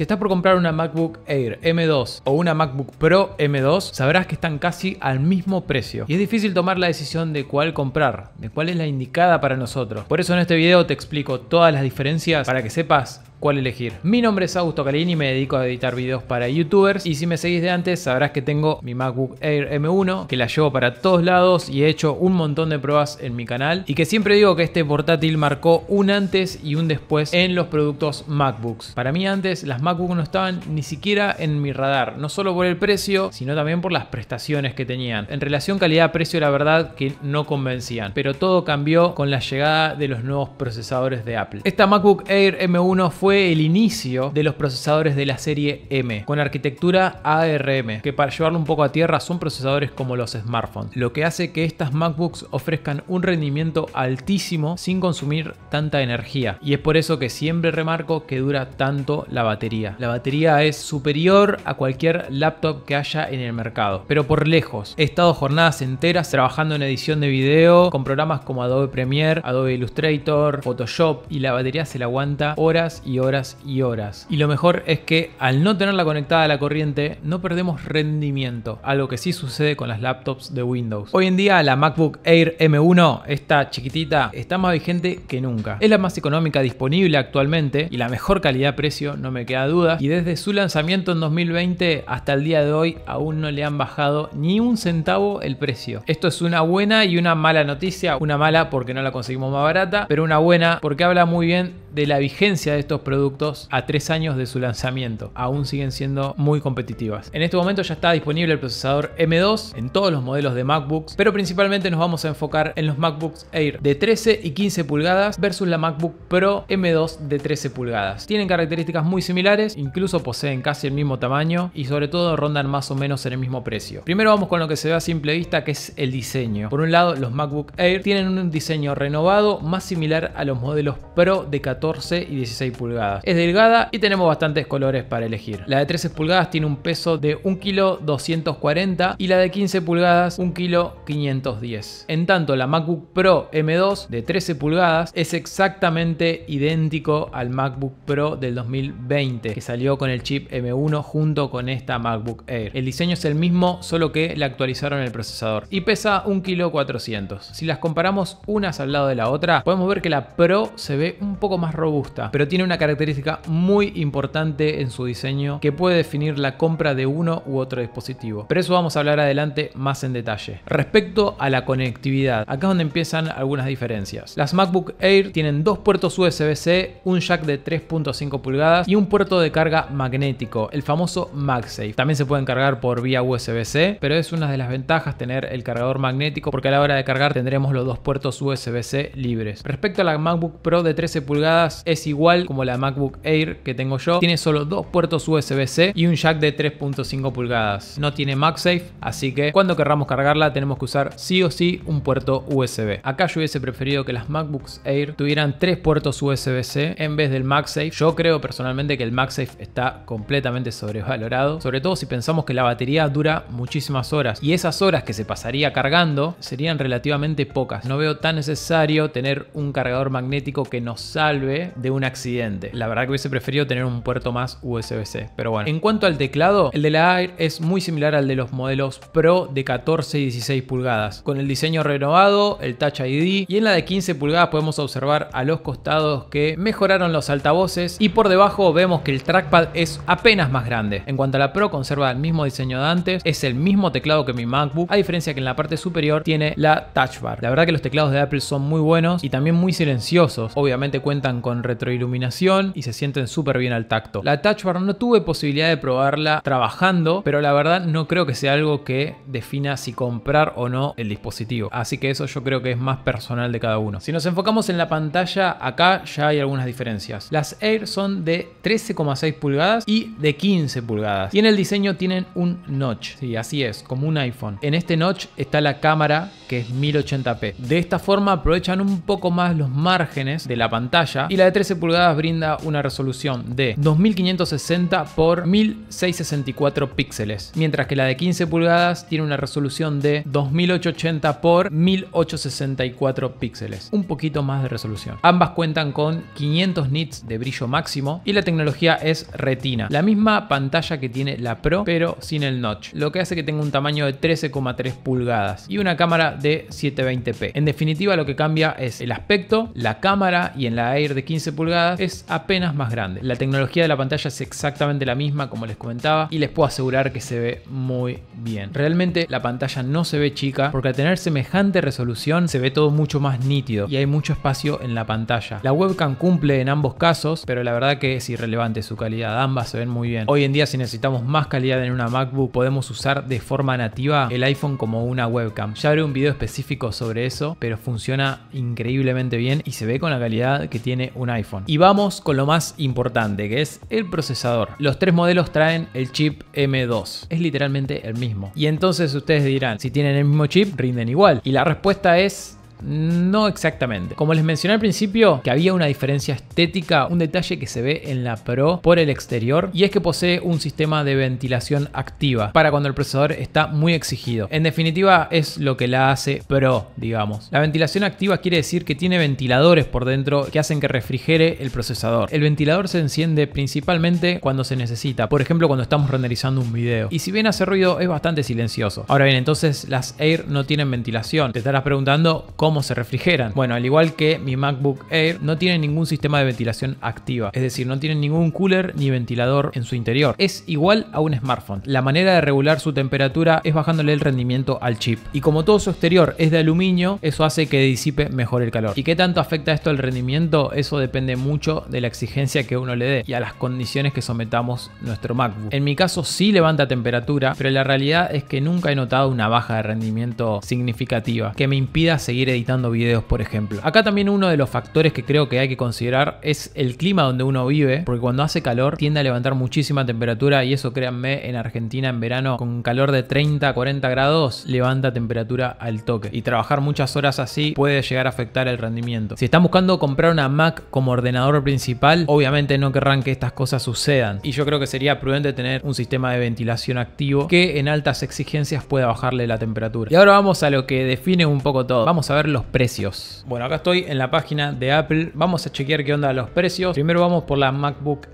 Si estás por comprar una MacBook Air M2 o una MacBook Pro M2, sabrás que están casi al mismo precio. Y es difícil tomar la decisión de cuál comprar, de cuál es la indicada para nosotros. Por eso en este video te explico todas las diferencias para que sepas cuál elegir. Mi nombre es Augusto Calini y me dedico a editar videos para youtubers y si me seguís de antes sabrás que tengo mi MacBook Air M1 que la llevo para todos lados y he hecho un montón de pruebas en mi canal y que siempre digo que este portátil marcó un antes y un después en los productos MacBooks. Para mí antes las MacBooks no estaban ni siquiera en mi radar, no solo por el precio sino también por las prestaciones que tenían. En relación calidad-precio la verdad que no convencían, pero todo cambió con la llegada de los nuevos procesadores de Apple. Esta MacBook Air M1 fue el inicio de los procesadores de la serie M, con arquitectura ARM, que para llevarlo un poco a tierra son procesadores como los smartphones, lo que hace que estas MacBooks ofrezcan un rendimiento altísimo sin consumir tanta energía. Y es por eso que siempre remarco que dura tanto la batería. La batería es superior a cualquier laptop que haya en el mercado, pero por lejos. He estado jornadas enteras trabajando en edición de video con programas como Adobe Premiere, Adobe Illustrator, Photoshop y la batería se la aguanta horas y horas y horas. Y lo mejor es que al no tenerla conectada a la corriente, no perdemos rendimiento, algo que sí sucede con las laptops de Windows. Hoy en día la MacBook Air M1, esta chiquitita, está más vigente que nunca. Es la más económica disponible actualmente y la mejor calidad-precio, no me queda duda. Y desde su lanzamiento en 2020 hasta el día de hoy aún no le han bajado ni un centavo el precio. Esto es una buena y una mala noticia. Una mala porque no la conseguimos más barata, pero una buena porque habla muy bien de la vigencia de estos productos a tres años de su lanzamiento. Aún siguen siendo muy competitivas. En este momento ya está disponible el procesador M2 en todos los modelos de MacBooks, pero principalmente nos vamos a enfocar en los MacBooks Air de 13 y 15 pulgadas versus la MacBook Pro M2 de 13 pulgadas. Tienen características muy similares, incluso poseen casi el mismo tamaño y sobre todo rondan más o menos en el mismo precio. Primero vamos con lo que se ve a simple vista que es el diseño. Por un lado, los MacBook Air tienen un diseño renovado más similar a los modelos Pro de 14 y 16 pulgadas es delgada y tenemos bastantes colores para elegir. La de 13 pulgadas tiene un peso de 1 kilo 240 y la de 15 pulgadas 1 kilo 510. En tanto la MacBook Pro M2 de 13 pulgadas es exactamente idéntico al MacBook Pro del 2020 que salió con el chip M1 junto con esta MacBook Air. El diseño es el mismo solo que le actualizaron el procesador y pesa 1 kilo 400. Si las comparamos unas al lado de la otra podemos ver que la Pro se ve un poco más robusta pero tiene una característica característica muy importante en su diseño que puede definir la compra de uno u otro dispositivo. Pero eso vamos a hablar adelante más en detalle. Respecto a la conectividad, acá es donde empiezan algunas diferencias. Las MacBook Air tienen dos puertos USB-C, un jack de 3.5 pulgadas y un puerto de carga magnético, el famoso MagSafe. También se pueden cargar por vía USB-C, pero es una de las ventajas tener el cargador magnético porque a la hora de cargar tendremos los dos puertos USB-C libres. Respecto a la MacBook Pro de 13 pulgadas es igual como la la MacBook Air que tengo yo tiene solo dos puertos USB-C y un jack de 3.5 pulgadas. No tiene MagSafe, así que cuando querramos cargarla tenemos que usar sí o sí un puerto USB. Acá yo hubiese preferido que las MacBooks Air tuvieran tres puertos USB-C en vez del MagSafe. Yo creo personalmente que el MagSafe está completamente sobrevalorado, sobre todo si pensamos que la batería dura muchísimas horas y esas horas que se pasaría cargando serían relativamente pocas. No veo tan necesario tener un cargador magnético que nos salve de un accidente. La verdad que hubiese preferido tener un puerto más USB-C, pero bueno. En cuanto al teclado, el de la Air es muy similar al de los modelos Pro de 14 y 16 pulgadas, con el diseño renovado, el Touch ID y en la de 15 pulgadas podemos observar a los costados que mejoraron los altavoces y por debajo vemos que el trackpad es apenas más grande. En cuanto a la Pro conserva el mismo diseño de antes, es el mismo teclado que mi MacBook, a diferencia que en la parte superior tiene la Touch Bar. La verdad que los teclados de Apple son muy buenos y también muy silenciosos, obviamente cuentan con retroiluminación y se sienten súper bien al tacto. La Touch Bar no tuve posibilidad de probarla trabajando, pero la verdad no creo que sea algo que defina si comprar o no el dispositivo. Así que eso yo creo que es más personal de cada uno. Si nos enfocamos en la pantalla, acá ya hay algunas diferencias. Las Air son de 13,6 pulgadas y de 15 pulgadas. Y en el diseño tienen un notch. Sí, así es, como un iPhone. En este notch está la cámara que es 1080p. De esta forma aprovechan un poco más los márgenes de la pantalla y la de 13 pulgadas brinda una resolución de 2560 por 1664 píxeles, mientras que la de 15 pulgadas tiene una resolución de 2880 por 1864 píxeles, un poquito más de resolución. Ambas cuentan con 500 nits de brillo máximo y la tecnología es retina, la misma pantalla que tiene la Pro pero sin el notch, lo que hace que tenga un tamaño de 13,3 pulgadas y una cámara de 720p. En definitiva lo que cambia es el aspecto, la cámara y en la Air de 15 pulgadas es apenas más grande. La tecnología de la pantalla es exactamente la misma como les comentaba y les puedo asegurar que se ve muy bien. Realmente la pantalla no se ve chica porque al tener semejante resolución se ve todo mucho más nítido y hay mucho espacio en la pantalla. La webcam cumple en ambos casos, pero la verdad que es irrelevante su calidad, ambas se ven muy bien. Hoy en día si necesitamos más calidad en una MacBook podemos usar de forma nativa el iPhone como una webcam. Ya haré un video específico sobre eso, pero funciona increíblemente bien y se ve con la calidad que tiene un iPhone. Y vamos con lo más importante, que es el procesador. Los tres modelos traen el chip M2. Es literalmente el mismo. Y entonces ustedes dirán, si tienen el mismo chip, rinden igual. Y la respuesta es no exactamente. Como les mencioné al principio, que había una diferencia estética, un detalle que se ve en la Pro por el exterior, y es que posee un sistema de ventilación activa para cuando el procesador está muy exigido. En definitiva, es lo que la hace Pro, digamos. La ventilación activa quiere decir que tiene ventiladores por dentro que hacen que refrigere el procesador. El ventilador se enciende principalmente cuando se necesita, por ejemplo cuando estamos renderizando un video. Y si bien hace ruido, es bastante silencioso. Ahora bien, entonces las Air no tienen ventilación. Te estarás preguntando cómo se refrigeran. Bueno, al igual que mi MacBook Air, no tiene ningún sistema de ventilación activa, es decir, no tiene ningún cooler ni ventilador en su interior. Es igual a un smartphone. La manera de regular su temperatura es bajándole el rendimiento al chip. Y como todo su exterior es de aluminio, eso hace que disipe mejor el calor. ¿Y qué tanto afecta esto al rendimiento? Eso depende mucho de la exigencia que uno le dé y a las condiciones que sometamos nuestro MacBook. En mi caso sí levanta temperatura, pero la realidad es que nunca he notado una baja de rendimiento significativa que me impida seguir editando editando videos, por ejemplo. Acá también uno de los factores que creo que hay que considerar es el clima donde uno vive, porque cuando hace calor tiende a levantar muchísima temperatura y eso créanme, en Argentina en verano con calor de 30 a 40 grados levanta temperatura al toque y trabajar muchas horas así puede llegar a afectar el rendimiento. Si están buscando comprar una Mac como ordenador principal, obviamente no querrán que estas cosas sucedan y yo creo que sería prudente tener un sistema de ventilación activo que en altas exigencias pueda bajarle la temperatura. Y ahora vamos a lo que define un poco todo. Vamos a ver los precios. Bueno, acá estoy en la página de Apple. Vamos a chequear qué onda los precios. Primero vamos por la MacBook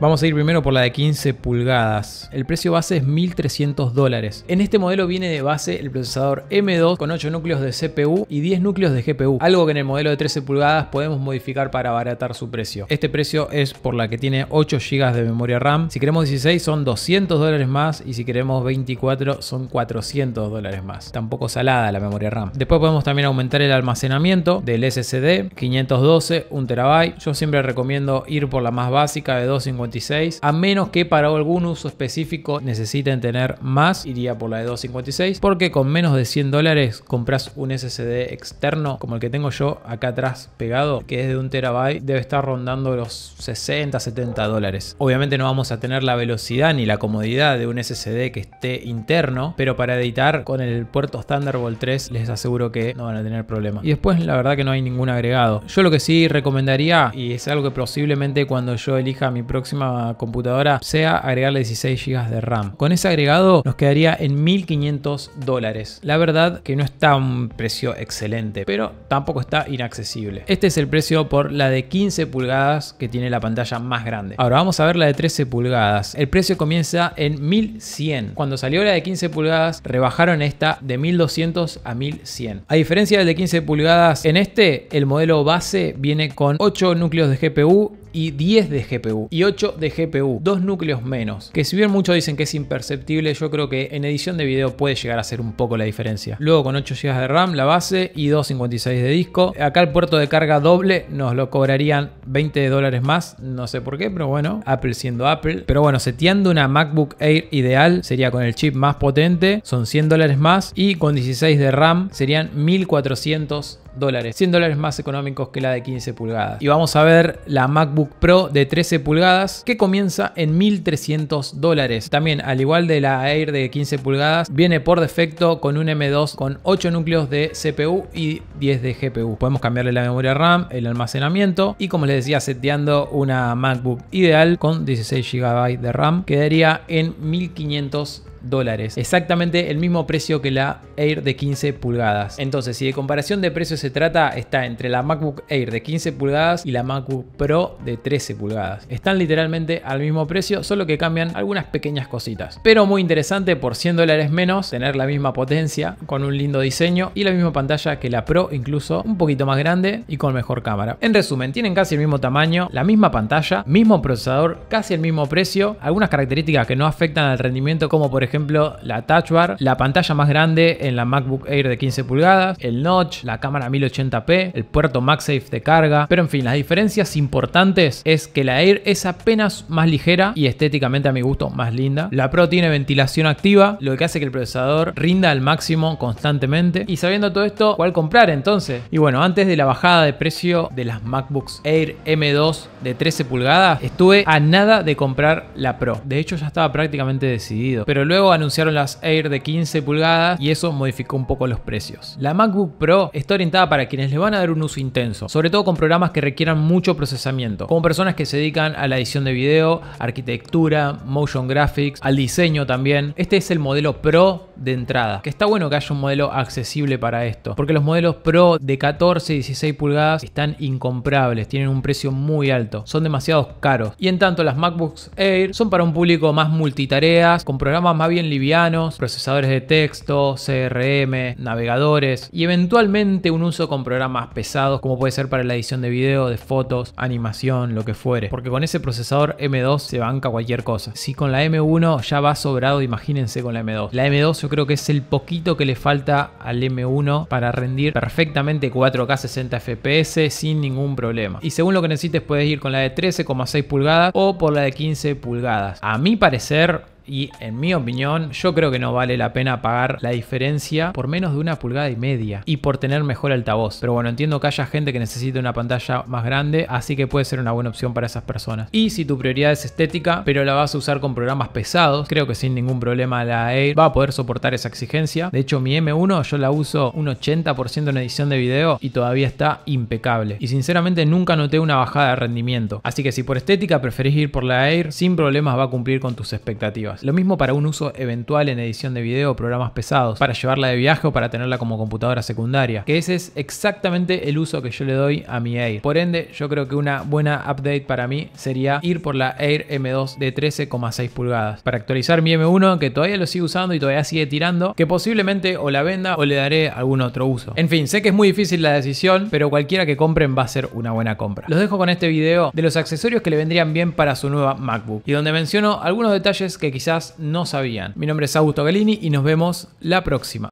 Vamos a ir primero por la de 15 pulgadas. El precio base es 1.300 dólares. En este modelo viene de base el procesador M2 con 8 núcleos de CPU y 10 núcleos de GPU, algo que en el modelo de 13 pulgadas podemos modificar para abaratar su precio. Este precio es por la que tiene 8 GB de memoria RAM. Si queremos 16 son 200 dólares más y si queremos 24 son 400 dólares más. Tampoco salada la memoria RAM. Después podemos también aumentar el almacenamiento del SSD, 512, 1 TB. Yo siempre recomiendo ir por la más básica de 256, a menos que para algún uso específico necesiten tener más, iría por la de 256, porque con menos de 100 dólares compras un SSD externo como el que tengo yo acá atrás pegado, que es de un terabyte, debe estar rondando los 60, 70 dólares. Obviamente no vamos a tener la velocidad ni la comodidad de un SSD que esté interno, pero para editar con el puerto Thunderbolt 3 les aseguro que no van a tener problema. Y después la verdad que no hay ningún agregado. Yo lo que sí recomendaría, y es algo que posiblemente cuando yo elija mi próxima computadora sea agregarle 16 GB de RAM. Con ese agregado nos quedaría en 1500 dólares. La verdad que no está un precio excelente, pero tampoco está inaccesible. Este es el precio por la de 15 pulgadas que tiene la pantalla más grande. Ahora vamos a ver la de 13 pulgadas. El precio comienza en 1100. Cuando salió la de 15 pulgadas rebajaron esta de 1200 a 1100. A diferencia del de 15 pulgadas, en este el modelo base viene con 8 núcleos de GPU y 10 de GPU y 8 de GPU, dos núcleos menos, que si bien muchos dicen que es imperceptible, yo creo que en edición de video puede llegar a ser un poco la diferencia. Luego con 8 GB de RAM, la base y 256 de disco. Acá el puerto de carga doble nos lo cobrarían 20 dólares más, no sé por qué, pero bueno, Apple siendo Apple. Pero bueno, seteando una MacBook Air ideal sería con el chip más potente, son 100 dólares más y con 16 de RAM serían 1400 100 dólares más económicos que la de 15 pulgadas. Y vamos a ver la MacBook Pro de 13 pulgadas que comienza en 1300 dólares. También al igual de la Air de 15 pulgadas, viene por defecto con un M2 con 8 núcleos de CPU y 10 de GPU. Podemos cambiarle la memoria RAM, el almacenamiento y como les decía, seteando una MacBook ideal con 16 GB de RAM, quedaría en 1500 dólares, exactamente el mismo precio que la Air de 15 pulgadas. Entonces, si de comparación de precios se trata, está entre la MacBook Air de 15 pulgadas y la MacBook Pro de 13 pulgadas. Están literalmente al mismo precio, solo que cambian algunas pequeñas cositas. Pero muy interesante, por 100 dólares menos, tener la misma potencia, con un lindo diseño y la misma pantalla que la Pro, incluso un poquito más grande y con mejor cámara. En resumen, tienen casi el mismo tamaño, la misma pantalla, mismo procesador, casi el mismo precio, algunas características que no afectan al rendimiento como por ejemplo ejemplo, la Touch Bar, la pantalla más grande en la MacBook Air de 15 pulgadas, el notch, la cámara 1080p, el puerto MagSafe de carga. Pero en fin, las diferencias importantes es que la Air es apenas más ligera y estéticamente a mi gusto más linda. La Pro tiene ventilación activa, lo que hace que el procesador rinda al máximo constantemente. Y sabiendo todo esto, ¿cuál comprar entonces? Y bueno, antes de la bajada de precio de las MacBooks Air M2 de 13 pulgadas, estuve a nada de comprar la Pro. De hecho, ya estaba prácticamente decidido. Pero luego anunciaron las Air de 15 pulgadas y eso modificó un poco los precios. La MacBook Pro está orientada para quienes le van a dar un uso intenso, sobre todo con programas que requieran mucho procesamiento, como personas que se dedican a la edición de video, arquitectura, motion graphics, al diseño también. Este es el modelo Pro de entrada. Que está bueno que haya un modelo accesible para esto, porque los modelos Pro de 14 y 16 pulgadas están incomprables, tienen un precio muy alto, son demasiado caros. Y en tanto las MacBooks Air son para un público más multitareas, con programas más bien livianos, procesadores de texto, CRM, navegadores y eventualmente un uso con programas pesados como puede ser para la edición de video, de fotos, animación, lo que fuere. Porque con ese procesador M2 se banca cualquier cosa. Si con la M1 ya va sobrado, imagínense con la M2. La M2 creo que es el poquito que le falta al M1 para rendir perfectamente 4K 60 FPS sin ningún problema. Y según lo que necesites puedes ir con la de 13,6 pulgadas o por la de 15 pulgadas. A mi parecer y en mi opinión yo creo que no vale la pena pagar la diferencia por menos de una pulgada y media y por tener mejor altavoz. Pero bueno, entiendo que haya gente que necesite una pantalla más grande, así que puede ser una buena opción para esas personas. Y si tu prioridad es estética, pero la vas a usar con programas pesados, creo que sin ningún problema la Air va a poder soportar esa exigencia. De hecho, mi M1 yo la uso un 80% en edición de video y todavía está impecable. Y sinceramente nunca noté una bajada de rendimiento. Así que si por estética preferís ir por la Air, sin problemas va a cumplir con tus expectativas. Lo mismo para un uso eventual en edición de video o programas pesados, para llevarla de viaje o para tenerla como computadora secundaria, que ese es exactamente el uso que yo le doy a mi Air. Por ende, yo creo que una buena update para mí sería ir por la Air M2 de 13,6 pulgadas. Para actualizar mi M1, que todavía lo sigo usando y todavía sigue tirando, que posiblemente o la venda o le daré algún otro uso. En fin, sé que es muy difícil la decisión, pero cualquiera que compren va a ser una buena compra. Los dejo con este video de los accesorios que le vendrían bien para su nueva MacBook y donde menciono algunos detalles que quisiera quizás no sabían. Mi nombre es Augusto Galini y nos vemos la próxima.